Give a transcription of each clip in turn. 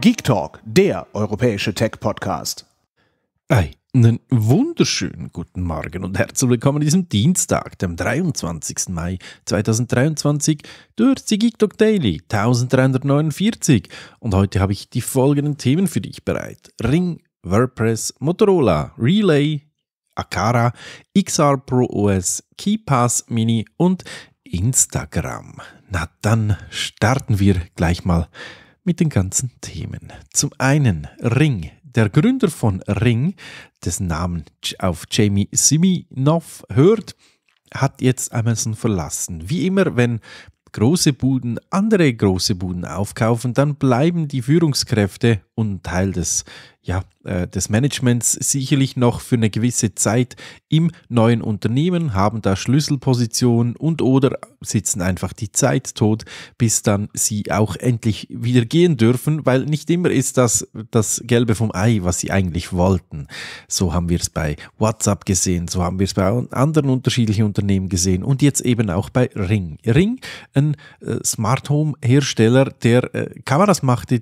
Geek Talk, der europäische Tech-Podcast. Einen wunderschönen guten Morgen und herzlich willkommen an diesem Dienstag, dem 23. Mai 2023, durch die Geek Talk Daily 1349. Und heute habe ich die folgenden Themen für dich bereit: Ring, WordPress, Motorola, Relay, Akara, XR Pro OS, KeyPass Mini und Instagram. Na dann starten wir gleich mal mit den ganzen Themen. Zum einen Ring. Der Gründer von Ring, dessen Namen auf Jamie Siminoff hört, hat jetzt Amazon verlassen. Wie immer, wenn große Buden andere große Buden aufkaufen, dann bleiben die Führungskräfte und Teil des, ja, äh, des Managements sicherlich noch für eine gewisse Zeit im neuen Unternehmen, haben da Schlüsselpositionen und oder sitzen einfach die Zeit tot, bis dann sie auch endlich wieder gehen dürfen, weil nicht immer ist das das Gelbe vom Ei, was sie eigentlich wollten. So haben wir es bei WhatsApp gesehen, so haben wir es bei anderen unterschiedlichen Unternehmen gesehen und jetzt eben auch bei Ring. Ring, ein äh, Smart Home Hersteller, der äh, Kameras machte,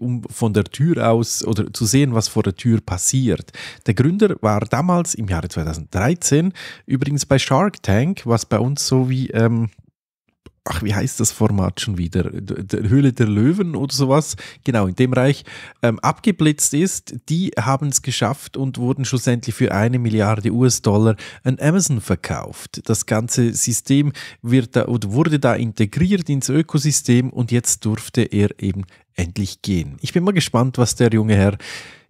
um von der der Tür aus oder zu sehen, was vor der Tür passiert. Der Gründer war damals im Jahre 2013 übrigens bei Shark Tank, was bei uns so wie ähm, ach, wie heißt das Format schon wieder? Höhle der Löwen oder sowas, genau, in dem Reich, ähm, abgeblitzt ist, die haben es geschafft und wurden schlussendlich für eine Milliarde US-Dollar an Amazon verkauft. Das ganze System wird da, oder wurde da integriert ins Ökosystem und jetzt durfte er eben endlich gehen. Ich bin mal gespannt, was der junge Herr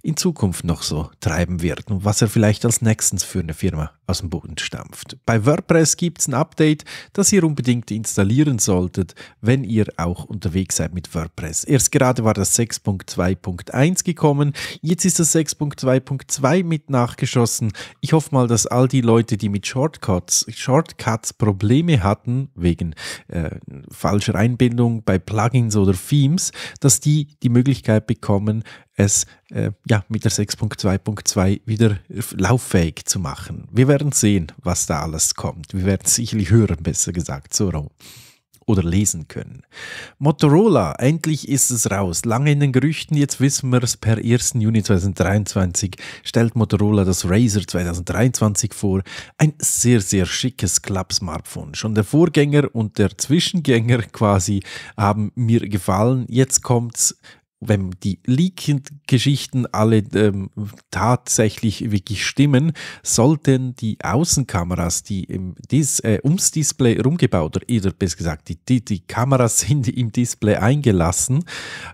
in Zukunft noch so treiben wird und was er vielleicht als nächstes für eine Firma aus dem Boden stampft. Bei WordPress gibt es ein Update, das ihr unbedingt installieren solltet, wenn ihr auch unterwegs seid mit WordPress. Erst gerade war das 6.2.1 gekommen, jetzt ist das 6.2.2 mit nachgeschossen. Ich hoffe mal, dass all die Leute, die mit Shortcuts, Shortcuts Probleme hatten, wegen äh, falscher Einbindung bei Plugins oder Themes, dass die die Möglichkeit bekommen, es äh, ja, mit der 6.2.2 wieder lauffähig zu machen. Wir werden sehen, was da alles kommt. Wir werden sicherlich hören, besser gesagt, so rum oder lesen können. Motorola, endlich ist es raus. Lange in den Gerüchten, jetzt wissen wir es. Per 1. Juni 2023 stellt Motorola das Razer 2023 vor. Ein sehr, sehr schickes Club-Smartphone. Schon der Vorgänger und der Zwischengänger quasi haben mir gefallen. Jetzt kommt's wenn die Leak-Geschichten alle ähm, tatsächlich wirklich stimmen, sollten die Außenkameras, die im Dis äh, ums Display rumgebaut oder besser gesagt, die, die, die Kameras sind im Display eingelassen,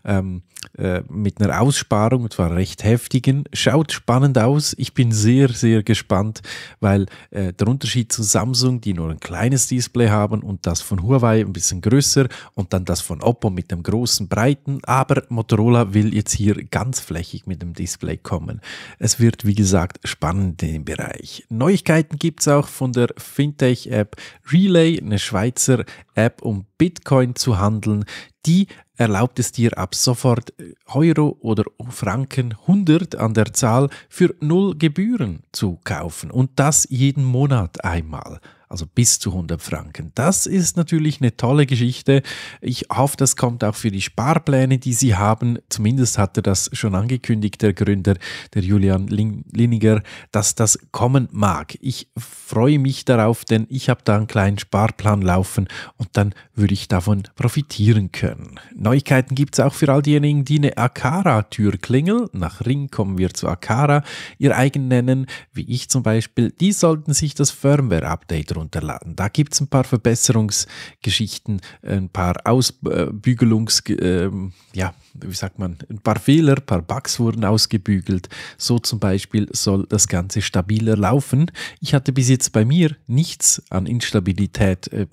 ähm, äh, mit einer Aussparung, und zwar recht heftigen. Schaut spannend aus. Ich bin sehr, sehr gespannt, weil äh, der Unterschied zu Samsung, die nur ein kleines Display haben, und das von Huawei ein bisschen größer und dann das von Oppo mit dem großen, breiten. Aber Motorola will jetzt hier ganz flächig mit dem Display kommen. Es wird, wie gesagt, spannend in dem Bereich. Neuigkeiten gibt es auch von der Fintech-App Relay, eine Schweizer App, um Bitcoin zu handeln, die erlaubt es dir ab sofort äh, Euro oder Franken 100 an der Zahl für null Gebühren zu kaufen und das jeden Monat einmal also bis zu 100 Franken. Das ist natürlich eine tolle Geschichte. Ich hoffe, das kommt auch für die Sparpläne, die Sie haben. Zumindest hatte das schon angekündigt, der Gründer, der Julian Liniger, dass das kommen mag. Ich freue mich darauf, denn ich habe da einen kleinen Sparplan laufen und dann würde ich davon profitieren können. Neuigkeiten gibt es auch für all diejenigen, die eine akara klingeln. nach Ring kommen wir zu Akara, ihr eigen nennen, wie ich zum Beispiel, die sollten sich das Firmware-Update herunterladen. Da gibt es ein paar Verbesserungsgeschichten, ein paar Ausbügelungs, äh, ja, wie sagt man, ein paar Fehler, ein paar Bugs wurden ausgebügelt. So zum Beispiel soll das Ganze stabiler laufen. Ich hatte bis jetzt bei mir nichts an Instabilität äh,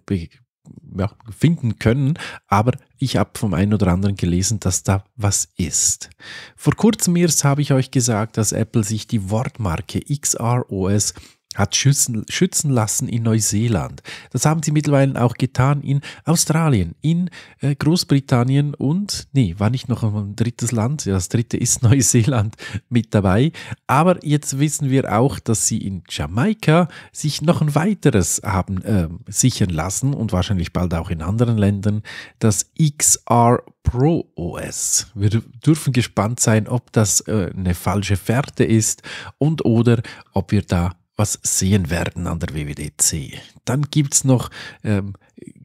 ja, finden können, aber ich habe vom einen oder anderen gelesen, dass da was ist. Vor kurzem erst habe ich euch gesagt, dass Apple sich die Wortmarke XROS hat schützen, schützen lassen in Neuseeland. Das haben sie mittlerweile auch getan in Australien, in äh, Großbritannien und, nee, war nicht noch ein drittes Land, ja, das dritte ist Neuseeland mit dabei. Aber jetzt wissen wir auch, dass sie in Jamaika sich noch ein weiteres haben äh, sichern lassen und wahrscheinlich bald auch in anderen Ländern, das XR Pro OS. Wir dürfen gespannt sein, ob das äh, eine falsche Fährte ist und oder ob wir da was sehen werden an der WWDC. Dann gibt es noch ähm,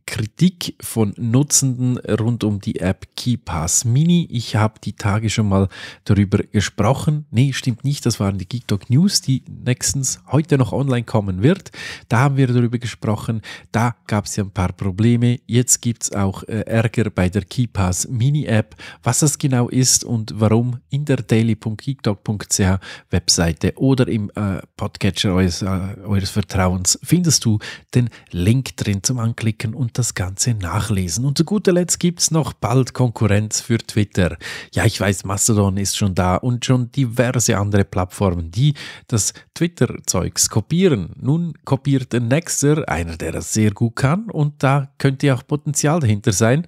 Kritik von Nutzenden rund um die App KeyPass Mini. Ich habe die Tage schon mal darüber gesprochen. Nee, stimmt nicht. Das waren die Geek Talk News, die nächstens heute noch online kommen wird. Da haben wir darüber gesprochen. Da gab es ja ein paar Probleme. Jetzt gibt es auch äh, Ärger bei der KeyPass Mini App. Was das genau ist und warum in der daily.geektalk.ch Webseite oder im äh, Podcatcher eures, äh, eures Vertrauens findest du den Link drin zum Anklicken und das Ganze nachlesen. Und zu guter Letzt gibt es noch bald Konkurrenz für Twitter. Ja, ich weiß, Mastodon ist schon da und schon diverse andere Plattformen, die das Twitter-Zeugs kopieren. Nun kopiert Nexter, einer, der das sehr gut kann, und da könnte auch Potenzial dahinter sein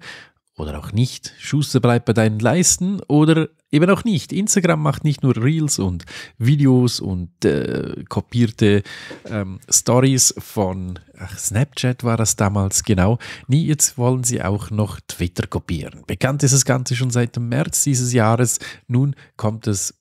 oder auch nicht. Schuster bleibt bei deinen Leisten oder eben auch nicht. Instagram macht nicht nur Reels und Videos und äh, kopierte ähm, Stories von ach, Snapchat war das damals genau. Nie jetzt wollen sie auch noch Twitter kopieren. Bekannt ist das Ganze schon seit dem März dieses Jahres. Nun kommt es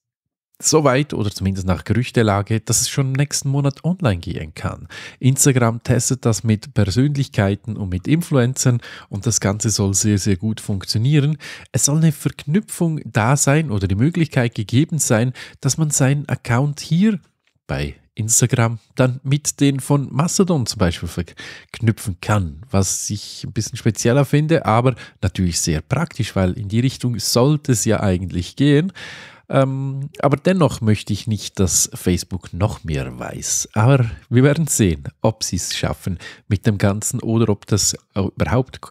Soweit oder zumindest nach Gerüchtelage, dass es schon im nächsten Monat online gehen kann. Instagram testet das mit Persönlichkeiten und mit Influencern und das Ganze soll sehr, sehr gut funktionieren. Es soll eine Verknüpfung da sein oder die Möglichkeit gegeben sein, dass man seinen Account hier bei Instagram dann mit den von Mastodon zum Beispiel verknüpfen kann, was ich ein bisschen spezieller finde, aber natürlich sehr praktisch, weil in die Richtung sollte es ja eigentlich gehen. Ähm, aber dennoch möchte ich nicht, dass Facebook noch mehr weiß. Aber wir werden sehen, ob sie es schaffen mit dem Ganzen oder ob das überhaupt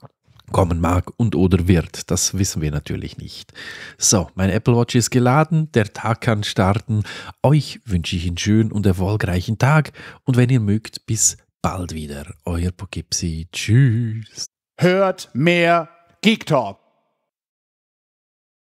kommen mag und oder wird. Das wissen wir natürlich nicht. So, meine Apple Watch ist geladen, der Tag kann starten. Euch wünsche ich einen schönen und erfolgreichen Tag und wenn ihr mögt, bis bald wieder. Euer Pogipsi. Tschüss. Hört mehr Geek Talk.